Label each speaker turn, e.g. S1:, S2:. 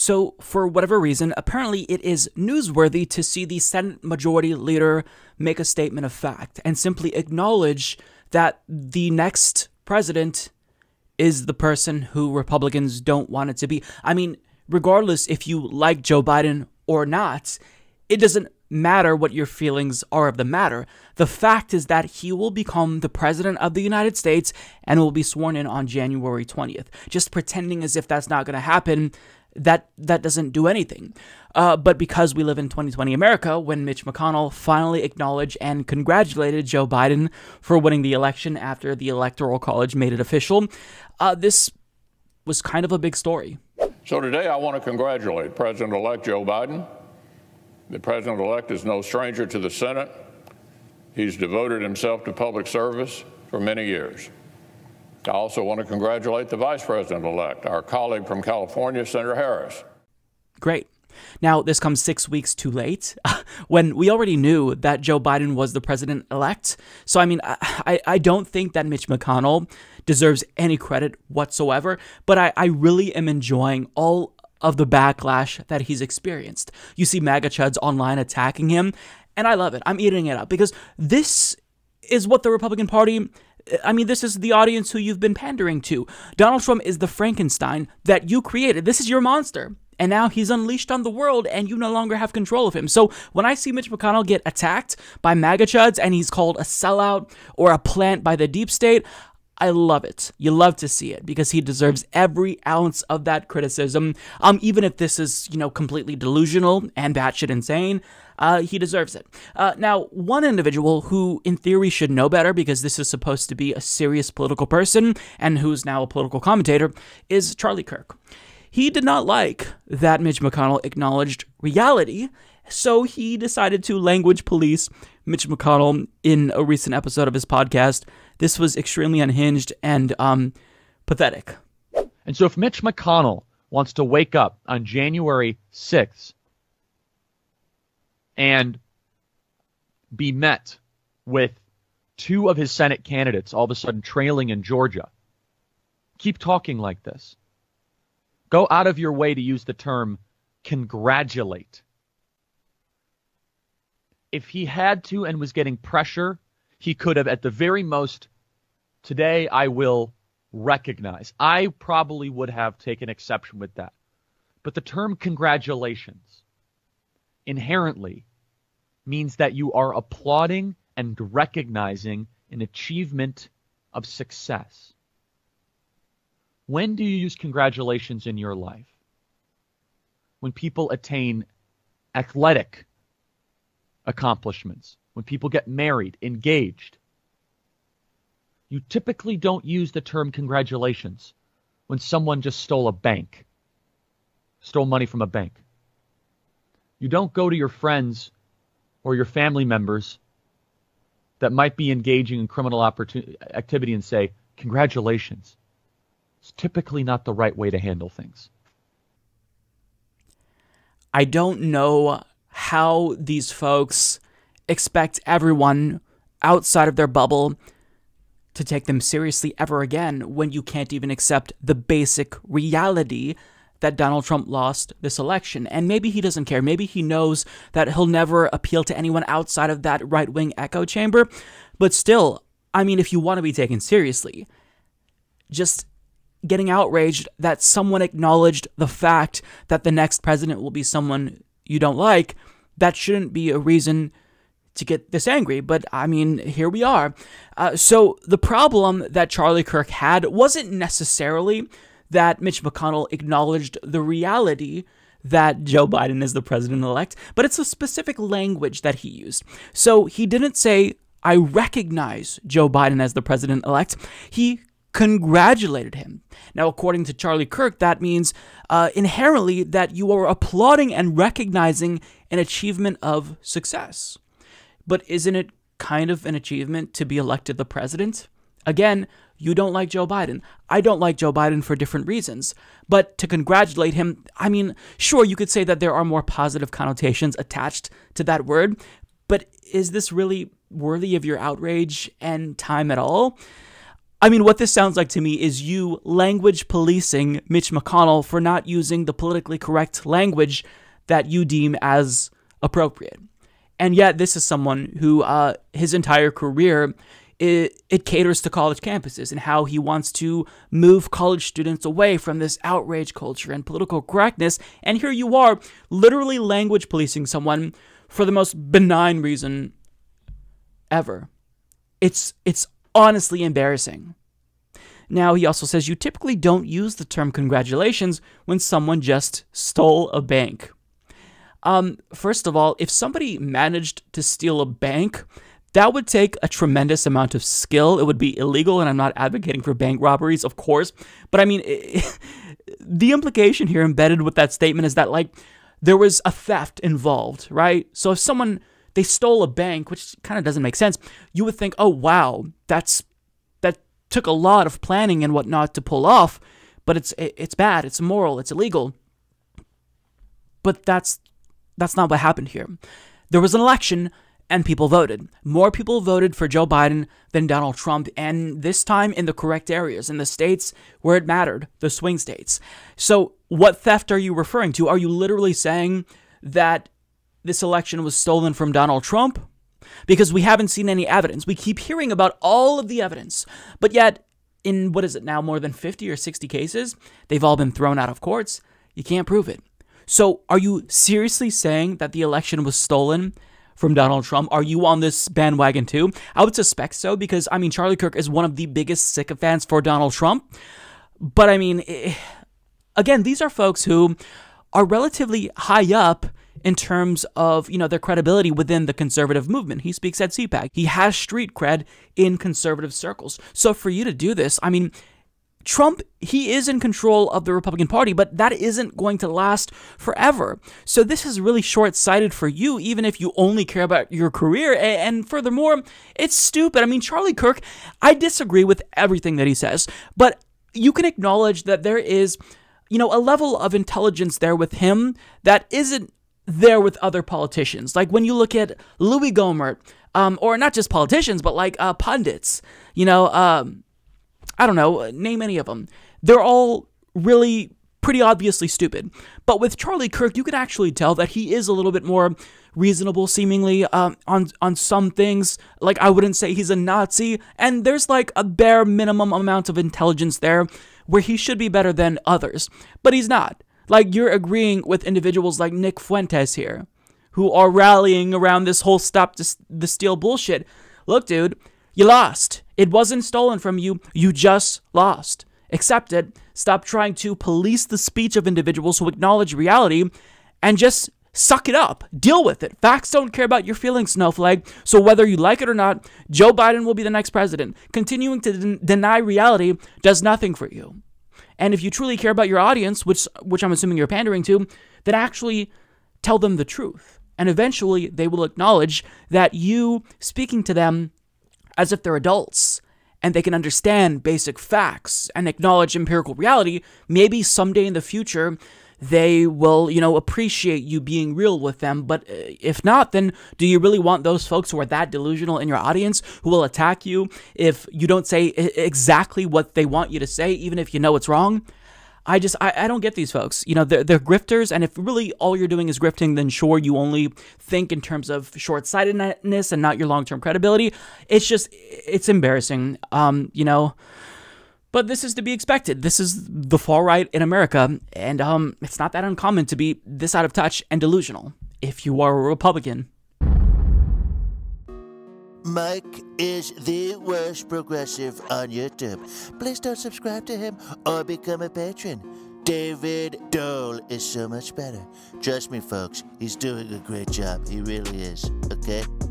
S1: So, for whatever reason, apparently it is newsworthy to see the Senate Majority Leader make a statement of fact and simply acknowledge that the next president is the person who Republicans don't want it to be. I mean, regardless if you like Joe Biden or not, it doesn't matter what your feelings are of the matter. The fact is that he will become the President of the United States and will be sworn in on January 20th. Just pretending as if that's not going to happen that that doesn't do anything. Uh, but because we live in 2020 America, when Mitch McConnell finally acknowledged and congratulated Joe Biden for winning the election after the Electoral College made it official, uh, this was kind of a big story.
S2: So today I want to congratulate President elect Joe Biden. The President elect is no stranger to the Senate. He's devoted himself to public service for many years. I also want to congratulate the vice president elect, our colleague from California, Senator Harris. Great.
S1: Now, this comes six weeks too late when we already knew that Joe Biden was the president elect. So, I mean, I, I don't think that Mitch McConnell deserves any credit whatsoever, but I, I really am enjoying all of the backlash that he's experienced. You see MAGA Chuds online attacking him, and I love it. I'm eating it up because this is what the Republican Party I mean, this is the audience who you've been pandering to. Donald Trump is the Frankenstein that you created. This is your monster. And now he's unleashed on the world, and you no longer have control of him. So when I see Mitch McConnell get attacked by MAGA chuds and he's called a sellout or a plant by the deep state, I love it. You love to see it because he deserves every ounce of that criticism. Um, even if this is, you know, completely delusional and batshit insane, uh, he deserves it. Uh, now, one individual who, in theory, should know better because this is supposed to be a serious political person and who's now a political commentator is Charlie Kirk. He did not like that Mitch McConnell acknowledged reality, so he decided to language police Mitch McConnell in a recent episode of his podcast. This was extremely unhinged and um,
S2: pathetic. And so, if Mitch McConnell wants to wake up on January 6th and be met with two of his Senate candidates all of a sudden trailing in Georgia. Keep talking like this. Go out of your way to use the term congratulate. If he had to and was getting pressure, he could have, at the very most, today I will recognize. I probably would have taken exception with that. But the term congratulations inherently means that you are applauding and recognizing an achievement of success. When do you use congratulations in your life? When people attain athletic accomplishments, when people get married, engaged. You typically don't use the term congratulations when someone just stole a bank, stole money from a bank. You don't go to your friends or your family members that might be engaging in criminal activity and say, Congratulations. It's typically not the right way to handle things. I
S1: don't know how these folks expect everyone outside of their bubble to take them seriously ever again when you can't even accept the basic reality that Donald Trump lost this election. And maybe he doesn't care. Maybe he knows that he'll never appeal to anyone outside of that right wing echo chamber. But still, I mean, if you want to be taken seriously, just getting outraged that someone acknowledged the fact that the next president will be someone you don't like, that shouldn't be a reason to get this angry, but I mean, here we are. Uh, so the problem that Charlie Kirk had wasn't necessarily that Mitch McConnell acknowledged the reality that Joe Biden is the president elect, but it's a specific language that he used. So he didn't say, I recognize Joe Biden as the president elect. He congratulated him. Now, according to Charlie Kirk, that means uh, inherently that you are applauding and recognizing an achievement of success. But isn't it kind of an achievement to be elected the president? Again, you don't like Joe Biden. I don't like Joe Biden for different reasons. But to congratulate him, I mean, sure, you could say that there are more positive connotations attached to that word, but is this really worthy of your outrage and time at all? I mean, what this sounds like to me is you language policing Mitch McConnell for not using the politically correct language that you deem as appropriate. And yet, this is someone who, uh, his entire career, it, it caters to college campuses and how he wants to move college students away from this outrage culture and political correctness. And here you are, literally language policing someone for the most benign reason ever. It's it's honestly embarrassing. Now, he also says you typically don't use the term congratulations when someone just stole a bank. Um, first of all, if somebody managed to steal a bank, that would take a tremendous amount of skill. It would be illegal, and I'm not advocating for bank robberies, of course. But I mean, it, the implication here embedded with that statement is that, like, there was a theft involved, right? So if someone they stole a bank, which kind of doesn't make sense, you would think, oh wow, that's that took a lot of planning and whatnot to pull off, but it's it's bad, it's immoral, it's illegal. But that's that's not what happened here. There was an election, and people voted. More people voted for Joe Biden than Donald Trump, and this time in the correct areas, in the states where it mattered, the swing states. So, what theft are you referring to? Are you literally saying that this election was stolen from Donald Trump? Because we haven't seen any evidence. We keep hearing about all of the evidence, but yet, in what is it now, more than 50 or 60 cases, they've all been thrown out of courts. You can't prove it. So, are you seriously saying that the election was stolen from Donald Trump. Are you on this bandwagon too? I would suspect so because, I mean, Charlie Kirk is one of the biggest sycophants for Donald Trump. But I mean, eh, again, these are folks who are relatively high up in terms of you know their credibility within the conservative movement. He speaks at CPAC. He has street cred in conservative circles. So for you to do this, I mean, Trump, he is in control of the Republican Party, but that isn't going to last forever. So this is really short sighted for you, even if you only care about your career. And furthermore, it's stupid. I mean, Charlie Kirk, I disagree with everything that he says, but you can acknowledge that there is. You know, a level of intelligence there with him that isn't there with other politicians. Like when you look at Louis Gohmert, um, or not just politicians, but like uh, pundits, you know, um, I don't know, name any of them. They're all really pretty obviously stupid. But with Charlie Kirk, you can actually tell that he is a little bit more reasonable, seemingly, um, on on some things. Like I wouldn't say he's a Nazi, and there's like a bare minimum amount of intelligence there where he should be better than others, but he's not. Like you're agreeing with individuals like Nick Fuentes here, who are rallying around this whole stop the steal bullshit. Look, dude, you lost. It wasn't stolen from you, you just lost. Accept it. Stop trying to police the speech of individuals who acknowledge reality and just suck it up. Deal with it. Facts don't care about your feelings, snowflake. So whether you like it or not, Joe Biden will be the next president. Continuing to den deny reality does nothing for you. And if you truly care about your audience, which which I'm assuming you're pandering to, then actually tell them the truth. And eventually they will acknowledge that you speaking to them as if they're adults and they can understand basic facts and acknowledge empirical reality, maybe someday in the future they will, you know, appreciate you being real with them. But uh, if not, then do you really want those folks who are that delusional in your audience who will attack you if you don't say exactly what they want you to say, even if you know it's wrong? I just I, I don't get these folks. You know, they're, they're grifters, and if really all you're doing is grifting, then sure, you only think in terms of short sightedness and not your long term credibility. It's just it's embarrassing. Um, you know. But this is to be expected. This is the far right in America, and um, it's not that uncommon to be this out of touch and delusional if you are a Republican.
S2: Mike is the worst progressive on YouTube. Please don't subscribe to him or become a patron. David Dole is so much better. Trust me, folks, he's doing a great job. He really is, okay?